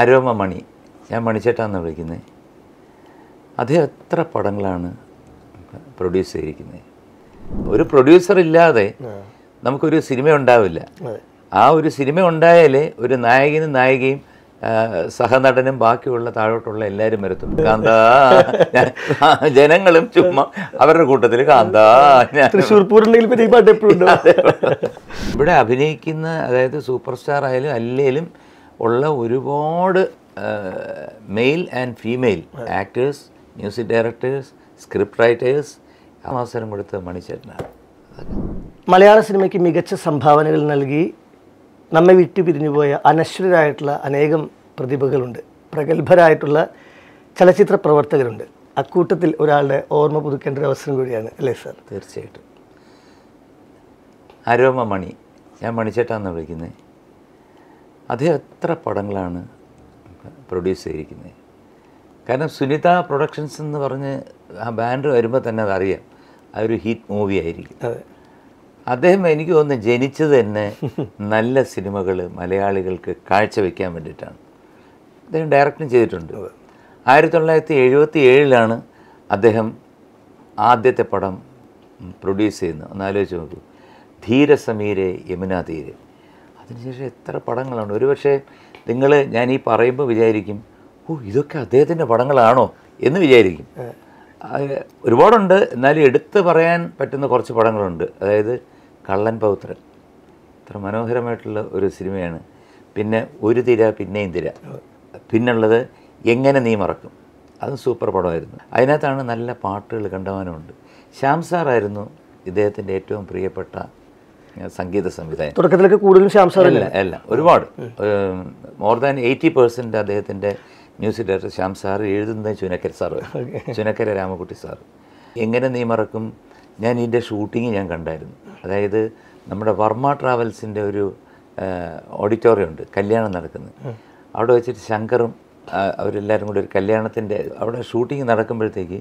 aroma മണി ഞാൻ മണിച്ചേട്ടാന്ന് വിളിക്കുന്നത് അദ്ദേഹം എത്ര പടങ്ങളാണ് പ്രൊഡ്യൂസ് ചെയ്തിരിക്കുന്നത് ഒരു പ്രൊഡ്യൂസർ ഇല്ലാതെ നമുക്കൊരു സിനിമ ഉണ്ടാവില്ല ആ ഒരു സിനിമ ഉണ്ടായാലേ ഒരു നായകനും നായികയും സഹനടനും ബാക്കിയുള്ള താഴോട്ടുള്ള എല്ലാവരും വരത്തും കാന്ത ജനങ്ങളും ചുമ്മാ അവരുടെ കൂട്ടത്തിൽ കാന്ത ഇവിടെ അഭിനയിക്കുന്ന അതായത് സൂപ്പർ സ്റ്റാർ ആയാലും അല്ലേലും ഉള്ള ഒരുപാട് male and female actors music directors script writers അവസരം കൊടുത്ത മണിച്ചേട്ടനാണ് മലയാള സിനിമയ്ക്ക് മികച്ച സംഭാവനകൾ നൽകി നമ്മെ വിട്ടുപിരിഞ്ഞുപോയ പിരിഞ്ഞുപോയ അനശ്വരായിട്ടുള്ള അനേകം പ്രതിഭകളുണ്ട് പ്രഗത്ഭരായിട്ടുള്ള ചലച്ചിത്ര പ്രവർത്തകരുണ്ട് അക്കൂട്ടത്തിൽ ഒരാളുടെ ഓർമ്മ പുതുക്കേണ്ട ഒരു അവസരം കൂടിയാണ് അല്ലേ സാർ തീർച്ചയായിട്ടും അരോമ മണി ഞാൻ മണിച്ചേട്ടാന്ന് വിളിക്കുന്നത് അദ്ദേഹം എത്ര പടങ്ങളാണ് പ്രൊഡ്യൂസ് ചെയ്തിരിക്കുന്നത് കാരണം സുനിത പ്രൊഡക്ഷൻസ് എന്ന് പറഞ്ഞ് ആ ബാൻഡ് വരുമ്പോൾ തന്നെ അതറിയാം അതൊരു ഹിറ്റ് മൂവി ആയിരിക്കും അദ്ദേഹം എനിക്ക് തോന്നുന്നു ജനിച്ചത് തന്നെ നല്ല സിനിമകൾ മലയാളികൾക്ക് കാഴ്ചവെക്കാൻ വേണ്ടിയിട്ടാണ് അദ്ദേഹം ഡയറക്റ്റും ചെയ്തിട്ടുണ്ട് ആയിരത്തി തൊള്ളായിരത്തി എഴുപത്തി ഏഴിലാണ് അദ്ദേഹം ആദ്യത്തെ പടം പ്രൊഡ്യൂസ് ചെയ്യുന്നത് ആലോചിച്ച് നോക്കൂ ധീരസമീരെ യമുനാ തീരെ അതിനുശേഷം എത്ര പടങ്ങളാണ് ഒരുപക്ഷെ നിങ്ങൾ ഞാൻ ഈ പറയുമ്പോൾ വിചാരിക്കും ഓ ഇതൊക്കെ അദ്ദേഹത്തിൻ്റെ പടങ്ങളാണോ എന്ന് വിചാരിക്കും ഒരുപാടുണ്ട് എന്നാലും എടുത്തു പറയാൻ പറ്റുന്ന കുറച്ച് പടങ്ങളുണ്ട് അതായത് കള്ളൻ പൗത്രൻ അത്ര മനോഹരമായിട്ടുള്ള ഒരു സിനിമയാണ് പിന്നെ ഒരു തിര പിന്നെയും തിര പിന്നുള്ളത് എങ്ങനെ നീ മറക്കും അത് സൂപ്പർ പടമായിരുന്നു അതിനകത്താണ് നല്ല പാട്ടുകൾ കണ്ടവാനുമുണ്ട് ശ്യാം സാറായിരുന്നു ഇദ്ദേഹത്തിൻ്റെ ഏറ്റവും പ്രിയപ്പെട്ട സംഗീത സംവിധായകൻ തുടക്കത്തിലേക്ക് കൂടുതലും ശ്യാം സാർ അല്ല അല്ല ഒരുപാട് മോർ ദാൻ എയ്റ്റി പെർസെൻറ്റ് അദ്ദേഹത്തിൻ്റെ മ്യൂസിക് ഡയറക്ടർ ശ്യാം സാർ എഴുതുന്നത് ചുനക്കര സാറ് ചുനക്കര രാമകുട്ടി സാർ എങ്ങനെ നീ മറക്കും ഞാൻ ഇതിൻ്റെ ഷൂട്ടിങ് ഞാൻ കണ്ടായിരുന്നു അതായത് നമ്മുടെ വർമ്മ ട്രാവൽസിൻ്റെ ഒരു ഓഡിറ്റോറിയം ഉണ്ട് കല്യാണം നടക്കുന്നത് അവിടെ വെച്ചിട്ട് ശങ്കറും അവരെല്ലാവരും കൂടി ഒരു കല്യാണത്തിൻ്റെ അവിടെ ഷൂട്ടിങ് നടക്കുമ്പോഴത്തേക്ക്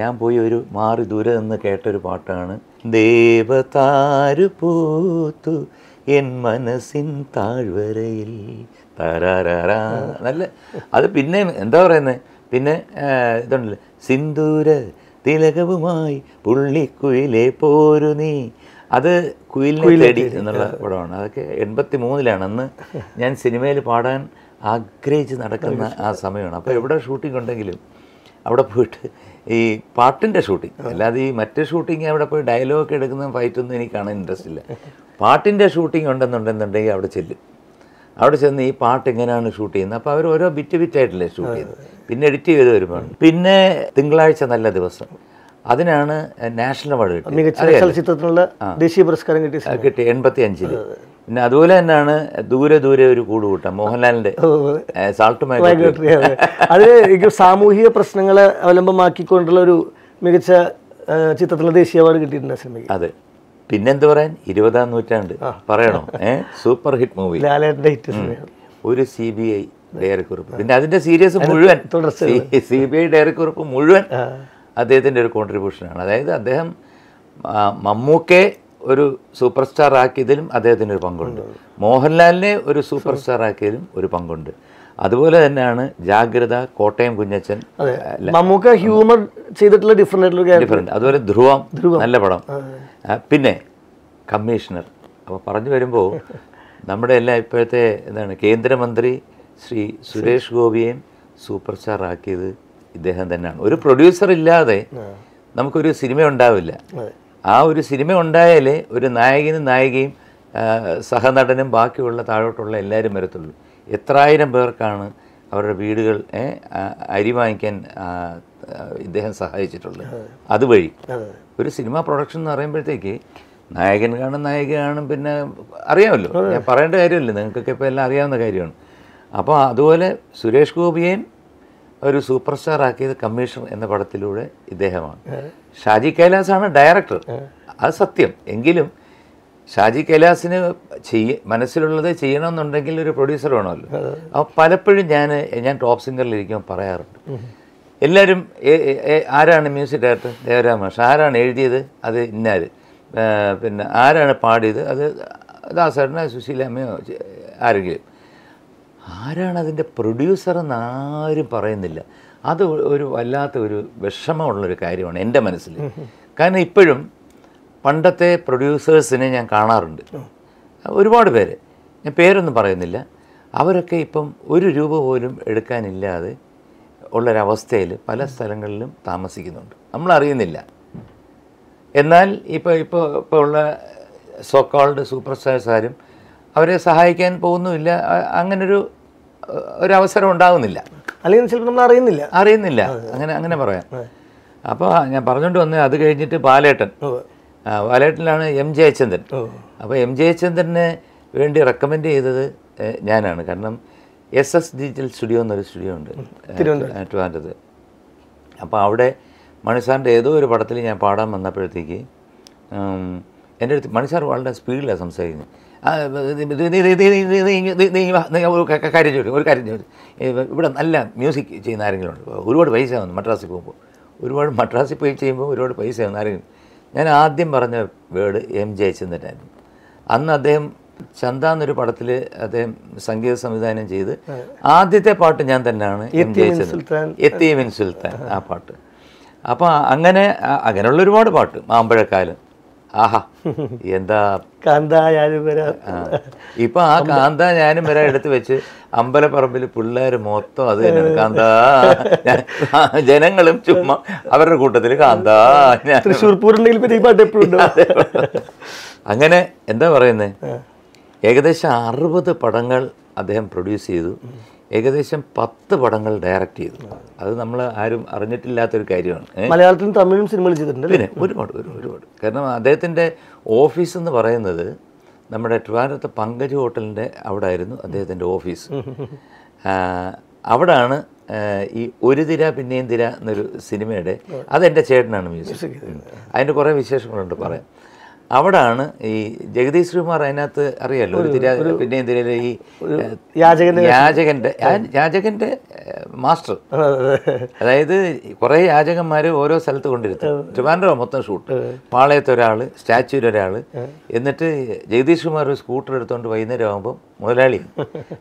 ഞാൻ പോയി ഒരു മാറി ദൂരെ നിന്ന് കേട്ടൊരു പാട്ടാണ് ദേവതാരു പോത്തു എൻ മനസ്സിൻ താഴ്വരയിൽ താരാരാരാ നല്ല അത് പിന്നെ എന്താ പറയുന്നത് പിന്നെ ഇതുണ്ടല്ലോ സിന്ദൂര തിലകവുമായി പുള്ളിക്കുയിലെ പോരു നീ അത് കുയിലിനെ തേടി എന്നുള്ള പടമാണ് അതൊക്കെ എൺപത്തി മൂന്നിലാണ് അന്ന് ഞാൻ സിനിമയിൽ പാടാൻ ആഗ്രഹിച്ച് നടക്കുന്ന ആ സമയമാണ് അപ്പോൾ എവിടെ ഷൂട്ടിംഗ് ഉണ്ടെങ്കിലും അവിടെ പോയിട്ട് ഈ പാട്ടിൻ്റെ ഷൂട്ടിംഗ് അല്ലാതെ ഈ മറ്റേ ഷൂട്ടിംഗ് അവിടെ പോയി ഡയലോഗ് എടുക്കുന്ന ഫൈറ്റ് ഒന്നും എനിക്ക് കാണാൻ ഇൻട്രസ്റ്റ് ഇല്ല പാട്ടിൻ്റെ ഷൂട്ടിംഗ് ഉണ്ടെന്നുണ്ടെന്നുണ്ടെങ്കിൽ അവിടെ ചെല്ലും അവിടെ ചെന്ന് ഈ പാട്ട് എങ്ങനെയാണ് ഷൂട്ട് ചെയ്യുന്നത് അപ്പോൾ അവർ ഓരോ ബിറ്റ് ബിറ്റായിട്ടല്ലേ ഷൂട്ട് ചെയ്യുന്നത് പിന്നെ എഡിറ്റ് ചെയ്ത് വരുമ്പോൾ പിന്നെ തിങ്കളാഴ്ച നല്ല ദിവസം അതിനാണ് നാഷണൽ അവാർഡ് കിട്ടിയത് ദേശീയ പുരസ്കാരം കിട്ടിയത് കിട്ടി എൺപത്തി അഞ്ചില് പിന്നെ അതുപോലെ തന്നെയാണ് ദൂരെ ദൂരെ ഒരു കൂടുകൂട്ടം മോഹൻലാലിന്റെ സാൾട്ട് അത് സാമൂഹിക പ്രശ്നങ്ങളെ അവലംബമാക്കിക്കൊണ്ടുള്ള ഒരു മികച്ച ചിത്രത്തിലുള്ള ദേശീയ അവാർഡ് കിട്ടിയിട്ടുണ്ട് സിനിമയ്ക്ക് അതെ പിന്നെന്ത് പറയാൻ ഇരുപതാം നൂറ്റാണ്ട് പറയണോ ഏഹ് സൂപ്പർ ഹിറ്റ് മൂവി ഒരു സി ബി ഐ ഡയറിക്കുറിപ്പ് പിന്നെ അതിന്റെ സീരിയസ് മുഴുവൻ സി ബി ഐ ഡയറിക്കുറിപ്പ് മുഴുവൻ അദ്ദേഹത്തിന്റെ ഒരു കോൺട്രിബ്യൂഷനാണ് അതായത് അദ്ദേഹം മമ്മൂക്കെ ഒരു സൂപ്പർ സ്റ്റാർ ആക്കിയതിലും അദ്ദേഹത്തിന് ഒരു പങ്കുണ്ട് മോഹൻലാലിനെ ഒരു സൂപ്പർ സ്റ്റാർ ആക്കിയതിലും ഒരു പങ്കുണ്ട് അതുപോലെ തന്നെയാണ് ജാഗ്രത കോട്ടയം കുഞ്ഞച്ചൻ നമുക്ക് ഹ്യൂമർ ചെയ്തിട്ടുള്ള ഡിഫറെൻ്റ് ഡിഫറെൻ്റ് അതുപോലെ ധ്രുവം ധ്രുവം നല്ല പടം പിന്നെ കമ്മീഷണർ അപ്പോൾ പറഞ്ഞു വരുമ്പോൾ നമ്മുടെ എല്ലാം ഇപ്പോഴത്തെ എന്താണ് കേന്ദ്രമന്ത്രി ശ്രീ സുരേഷ് ഗോപിയെയും സൂപ്പർ സ്റ്റാർ ആക്കിയത് ഇദ്ദേഹം തന്നെയാണ് ഒരു പ്രൊഡ്യൂസർ ഇല്ലാതെ നമുക്കൊരു സിനിമ ഉണ്ടാവില്ല ആ ഒരു സിനിമ ഉണ്ടായാലേ ഒരു നായകനും നായികയും സഹനടനും ബാക്കിയുള്ള താഴോട്ടുള്ള എല്ലാവരും വരത്തുള്ളൂ എത്രായിരം പേർക്കാണ് അവരുടെ വീടുകൾ അരി വാങ്ങിക്കാൻ ഇദ്ദേഹം സഹായിച്ചിട്ടുള്ളത് അതുവഴി ഒരു സിനിമ പ്രൊഡക്ഷൻ എന്ന് പറയുമ്പോഴത്തേക്ക് നായകൻ കാണും നായിക കാണും പിന്നെ അറിയാമല്ലോ ഞാൻ പറയേണ്ട കാര്യമല്ലേ നിങ്ങൾക്കൊക്കെ ഇപ്പോൾ എല്ലാം അറിയാവുന്ന കാര്യമാണ് അപ്പോൾ അതുപോലെ സുരേഷ് ഗോപിയേയും ഒരു സൂപ്പർ സ്റ്റാർ ആക്കിയത് കമ്മീഷൻ എന്ന പടത്തിലൂടെ ഇദ്ദേഹമാണ് ഷാജി കൈലാസാണ് ഡയറക്ടർ അത് സത്യം എങ്കിലും ഷാജി കൈലാസിന് ചെയ്യ മനസ്സിലുള്ളത് ചെയ്യണമെന്നുണ്ടെങ്കിൽ ഒരു പ്രൊഡ്യൂസർ വേണമല്ലോ അപ്പോൾ പലപ്പോഴും ഞാൻ ഞാൻ ടോപ്പ് സിംഗറിലിരിക്കുമ്പോൾ പറയാറുണ്ട് എല്ലാവരും ആരാണ് മ്യൂസിക് ഡയറക്ടർ ദേവരാം ആരാണ് എഴുതിയത് അത് ഇന്നാര് പിന്നെ ആരാണ് പാടിയത് അത് ദാസേട്ടനോ സുശീലമ്മയോ ആരെങ്കിലും ആരാണ് അതിൻ്റെ പ്രൊഡ്യൂസർ എന്ന് ആരും പറയുന്നില്ല അത് ഒരു വല്ലാത്ത ഒരു വിഷമമുള്ളൊരു കാര്യമാണ് എൻ്റെ മനസ്സിൽ കാരണം ഇപ്പോഴും പണ്ടത്തെ പ്രൊഡ്യൂസേഴ്സിനെ ഞാൻ കാണാറുണ്ട് ഒരുപാട് പേര് ഞാൻ പേരൊന്നും പറയുന്നില്ല അവരൊക്കെ ഇപ്പം ഒരു രൂപ പോലും എടുക്കാനില്ലാതെ ഉള്ളൊരവസ്ഥയിൽ പല സ്ഥലങ്ങളിലും താമസിക്കുന്നുണ്ട് നമ്മളറിയുന്നില്ല എന്നാൽ ഇപ്പോൾ ഇപ്പോൾ ഇപ്പോൾ ഉള്ള സോക്കോൾഡ് സൂപ്പർ സ്റ്റാർസ് ആരും അവരെ സഹായിക്കാൻ പോകുന്നുമില്ല അങ്ങനൊരു ഒരവസരം ഉണ്ടാകുന്നില്ല അല്ലെങ്കിൽ ചിലപ്പോൾ നമ്മൾ അറിയുന്നില്ല അറിയുന്നില്ല അങ്ങനെ അങ്ങനെ പറയാം അപ്പോൾ ഞാൻ പറഞ്ഞുകൊണ്ട് വന്ന് അത് കഴിഞ്ഞിട്ട് പാലേട്ടൻ പാലേട്ടനിലാണ് എം ജയചന്ദ്രൻ അപ്പോൾ എം ജയചന്ദ്രന് വേണ്ടി റെക്കമെൻഡ് ചെയ്തത് ഞാനാണ് കാരണം എസ് എസ് ഡിജിറ്റൽ സ്റ്റുഡിയോ എന്നൊരു സ്റ്റുഡിയോ ഉണ്ട് ട്രിവാൻഡ്രത്ത് അപ്പോൾ അവിടെ മണിസാറിൻ്റെ ഏതോ ഒരു പടത്തിൽ ഞാൻ പാടാൻ വന്നപ്പോഴത്തേക്ക് എൻ്റെ അടുത്ത് മണിസാർ വളരെ സ്പീഡിലാണ് സംസാരിക്കുന്നത് ഒരു കാര്യം ചോദിക്കും ഒരു കാര്യം ചോദിക്കും ഇവിടെ നല്ല മ്യൂസിക് ചെയ്യുന്ന ആരെങ്കിലും ഉണ്ട് ഒരുപാട് പൈസ വന്നു മദ്രാസിൽ പോകുമ്പോൾ ഒരുപാട് മദ്രാസിൽ പോയി ചെയ്യുമ്പോൾ ഒരുപാട് പൈസ വന്നു ആരെങ്കിലും ഞാൻ ആദ്യം പറഞ്ഞ വേർഡ് എം ജയചന്ദ്രനായിരുന്നു അന്ന് അദ്ദേഹം ചന്ത എന്നൊരു പടത്തിൽ അദ്ദേഹം സംഗീത സംവിധാനം ചെയ്ത് ആദ്യത്തെ പാട്ട് ഞാൻ തന്നെയാണ് എത്തിയ ജയചന്ദ്രൻ സുൽത്താൻ ആ പാട്ട് അപ്പോൾ അങ്ങനെ അങ്ങനെയുള്ള ഒരുപാട് പാട്ട് മാമ്പഴക്കാലം ആഹാ എന്താ കാന്ത ഞാനും വരാ ഇപ്പൊ ആ കാന്ത ഞാനും വരാ എടുത്ത് വെച്ച് അമ്പലപ്പറമ്പില് പിള്ളേര് മൊത്തം അത് തന്നെയാണ് കാന്ത ജനങ്ങളും ചുമ്മാ അവരുടെ കൂട്ടത്തിൽ കാന്ത തൃശ്ശൂർ പൂരുണ്ടെങ്കിൽ അങ്ങനെ എന്താ പറയുന്നേ ഏകദേശം അറുപത് പടങ്ങൾ അദ്ദേഹം പ്രൊഡ്യൂസ് ചെയ്തു ഏകദേശം പത്ത് പടങ്ങൾ ഡയറക്റ്റ് ചെയ്തു അത് നമ്മൾ ആരും അറിഞ്ഞിട്ടില്ലാത്തൊരു കാര്യമാണ് മലയാളത്തിലും തമിഴും സിനിമകൾ ചെയ്തിട്ടുണ്ട് പിന്നെ ഒരുപാട് ഒരുപാട് കാരണം അദ്ദേഹത്തിൻ്റെ ഓഫീസ് എന്ന് പറയുന്നത് നമ്മുടെ ട്രിവാൻഡ്രത്തെ പങ്കജ് ഹോട്ടലിൻ്റെ അവിടെ ആയിരുന്നു അദ്ദേഹത്തിൻ്റെ ഓഫീസ് അവിടാണ് ഈ ഒരു തിര പിന്നെയും തിര എന്നൊരു സിനിമയുടെ അതെൻ്റെ ചേട്ടനാണ് മ്യൂസിക് അതിൻ്റെ കുറേ വിശേഷങ്ങളുണ്ട് പറയാം അവിടാണ് ഈ ജഗദീഷ് ശ്രീകുമാർ അതിനകത്ത് അറിയാലോ ഒരു തിരാ പിന്നെ ഈ യാചകന്റെ യാചകന്റെ യാചകന്റെ മാസ്റ്റർ അതായത് കുറേ യാചകന്മാർ ഓരോ സ്ഥലത്ത് കൊണ്ടിരുത്തും ട്രിവാൻഡ്രോ മൊത്തം ഷൂട്ട് പാളയത്ത് ഒരാൾ സ്റ്റാച്യൂർ ഒരാൾ എന്നിട്ട് ജഗദീഷ് കുമാർ ഒരു സ്കൂട്ടർ എടുത്തുകൊണ്ട് വൈകുന്നേരം ആകുമ്പോൾ മുതലാളി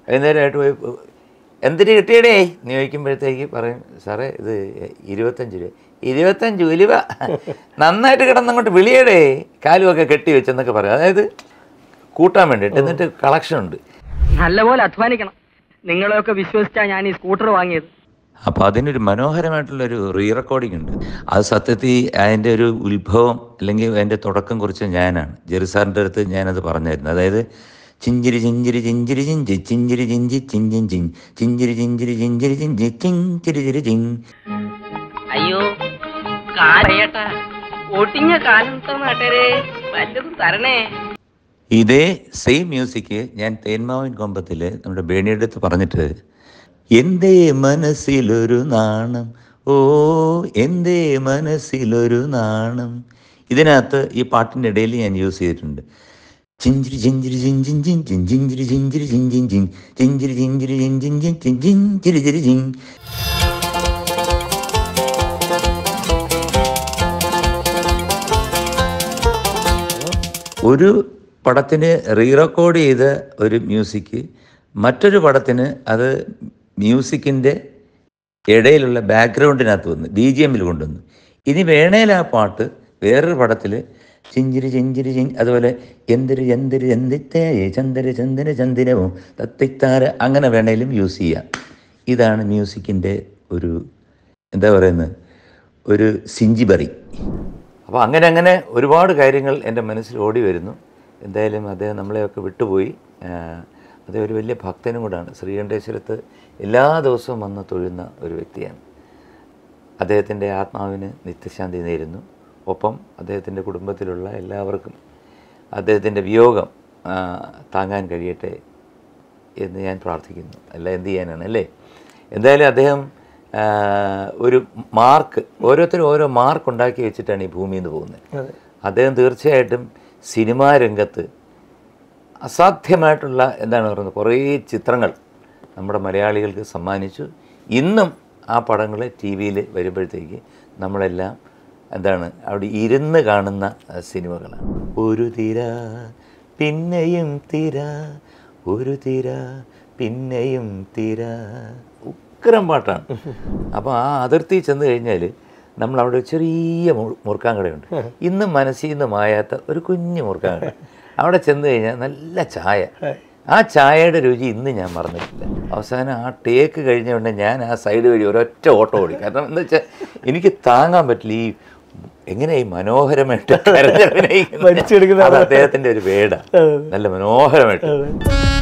വൈകുന്നേരമായിട്ട് പോയി എന്തിന് കിട്ടിയടേ നിയോഗിക്കുമ്പോഴത്തേക്ക് പറയും സാറേ ഇത് ഇരുപത്തഞ്ച് രൂപ ഇരുപത്തഞ്ച് ഉലുവ നന്നായിട്ട് കിടന്നങ്ങോട്ട് വിളിയടേ കാലുമൊക്കെ കെട്ടി വെച്ചെന്നൊക്കെ പറയാം അതായത് കൂട്ടാൻ വേണ്ടിട്ട് എന്നിട്ട് കളക്ഷൻ ഉണ്ട് നല്ലപോലെ അധ്വാനിക്കണം നിങ്ങളെയൊക്കെ വിശ്വസിച്ചാ ഞാൻ ഈ സ്കൂട്ടർ വാങ്ങിയത് അപ്പൊ അതിനൊരു മനോഹരമായിട്ടുള്ളൊരു റീ റെക്കോർഡിംഗ് ഉണ്ട് അത് സത്യത്തിൽ അതിൻ്റെ ഒരു ഉത്ഭവം അല്ലെങ്കിൽ അതിൻ്റെ തുടക്കം കുറിച്ച് ഞാനാണ് ജെറി അടുത്ത് ഞാനത് പറഞ്ഞായിരുന്നു അതായത് ചിഞ്ചിരി ചിഞ്ചിരി ചിഞ്ചിരി ചിഞ്ചി ചിഞ്ചിരി ചിഞ്ചി ചിഞ്ചിൻ ചിഞ്ചിരി ചിഞ്ചിരി ചിഞ്ചിരി ചിഞ്ചി ചിഞ്ചിരി ചിരി ചിങ് അയ്യോ കാലയേട്ട തരണേ ഇതേ സെയിം മ്യൂസിക് ഞാൻ തേന്മാവിൻ കൊമ്പത്തില് നമ്മുടെ ബേണിയുടെ അടുത്ത് പറഞ്ഞിട്ട് എന്തേ മനസ്സിലൊരു നാണം ഓ എന്തേ മനസ്സിലൊരു നാണം ഇതിനകത്ത് ഈ പാട്ടിൻ്റെ ഇടയിൽ ഞാൻ യൂസ് ചെയ്തിട്ടുണ്ട് ചിഞ്ചിരി ചിഞ്ചിരി ചിഞ്ചിൻ ചിൻ ചിഞ്ചിരി ചിഞ്ചിരി ചിഞ്ചിൻ ചിൻ ചിഞ്ചിരി ചിഞ്ചിരി ചിഞ്ചിൻ ചിൻ ചിഞ്ചിരി ചിരി ചിൻ ഒരു പടത്തിന് റീ റെക്കോർഡ് ചെയ്ത ഒരു മ്യൂസിക് മറ്റൊരു പടത്തിന് അത് മ്യൂസിക്കിൻ്റെ ഇടയിലുള്ള ബാക്ക്ഗ്രൗണ്ടിനകത്ത് വന്ന് ബി ജി എമ്മിൽ കൊണ്ടുവന്നു ഇനി വേണേൽ ആ പാട്ട് വേറൊരു പടത്തിൽ ചിഞ്ചിരി ചിഞ്ചിരി ചിഞ്ചി അതുപോലെ എന്തിരി എന്തിരി എന്തിത്തേ ചന്ദര ചന്ദന ചന്ദിരവും തത്തിത്താര അങ്ങനെ വേണേലും യൂസ് ചെയ്യാം ഇതാണ് മ്യൂസിക്കിൻ്റെ ഒരു എന്താ പറയുന്നത് ഒരു സിഞ്ചിബറി അപ്പോൾ അങ്ങനെ അങ്ങനെ ഒരുപാട് കാര്യങ്ങൾ എൻ്റെ മനസ്സിൽ ഓടി വരുന്നു എന്തായാലും അദ്ദേഹം നമ്മളെയൊക്കെ വിട്ടുപോയി അദ്ദേഹം ഒരു വലിയ ഭക്തനും കൂടാണ് ശ്രീകണ്ഠേശ്വരത്ത് എല്ലാ ദിവസവും വന്ന് തൊഴുന്ന ഒരു വ്യക്തിയാണ് അദ്ദേഹത്തിൻ്റെ ആത്മാവിന് നിത്യശാന്തി നേരുന്നു ഒപ്പം അദ്ദേഹത്തിൻ്റെ കുടുംബത്തിലുള്ള എല്ലാവർക്കും അദ്ദേഹത്തിൻ്റെ വിയോഗം താങ്ങാൻ കഴിയട്ടെ എന്ന് ഞാൻ പ്രാർത്ഥിക്കുന്നു അല്ല എന്ത് ചെയ്യാനാണ് അല്ലേ എന്തായാലും അദ്ദേഹം ഒരു മാർക്ക് ഓരോരുത്തരും ഓരോ മാർക്ക് ഉണ്ടാക്കി വെച്ചിട്ടാണ് ഈ ഭൂമിയിൽ നിന്ന് പോകുന്നത് അദ്ദേഹം തീർച്ചയായിട്ടും സിനിമാ രംഗത്ത് അസാധ്യമായിട്ടുള്ള എന്താണ് പറയുന്നത് കുറേ ചിത്രങ്ങൾ നമ്മുടെ മലയാളികൾക്ക് സമ്മാനിച്ചു ഇന്നും ആ പടങ്ങൾ ടി വിയിൽ വരുമ്പോഴത്തേക്ക് നമ്മളെല്ലാം എന്താണ് അവിടെ ഇരുന്ന് കാണുന്ന സിനിമകളാണ് ഒരു തിര പിന്നെയും തിര ഒരു തിര പിന്നെയും തിര ഉഗ്രം പാട്ടാണ് അപ്പോൾ ആ അതിർത്തി ചെന്ന് കഴിഞ്ഞാൽ നമ്മൾ അവിടെ ചെറിയ മുറുക്കാൻ കടയുണ്ട് ഇന്നും മനസ്സിൽ നിന്ന് മായാത്ത ഒരു കുഞ്ഞു മുറുക്കാൻ കട അവിടെ ചെന്ന് കഴിഞ്ഞാൽ നല്ല ചായ ആ ചായയുടെ രുചി ഇന്ന് ഞാൻ മറന്നിട്ടില്ല അവസാനം ആ ടേക്ക് കഴിഞ്ഞ ഉടനെ ഞാൻ ആ സൈഡ് വഴി ഒരൊറ്റ ഓട്ടോ ഓടി കാരണം എന്താ വെച്ചാൽ എനിക്ക് താങ്ങാൻ പറ്റില്ല ഈ എങ്ങനെ ഈ മനോഹരമായിട്ട് അത് അദ്ദേഹത്തിൻ്റെ ഒരു വേട നല്ല മനോഹരമായിട്ട്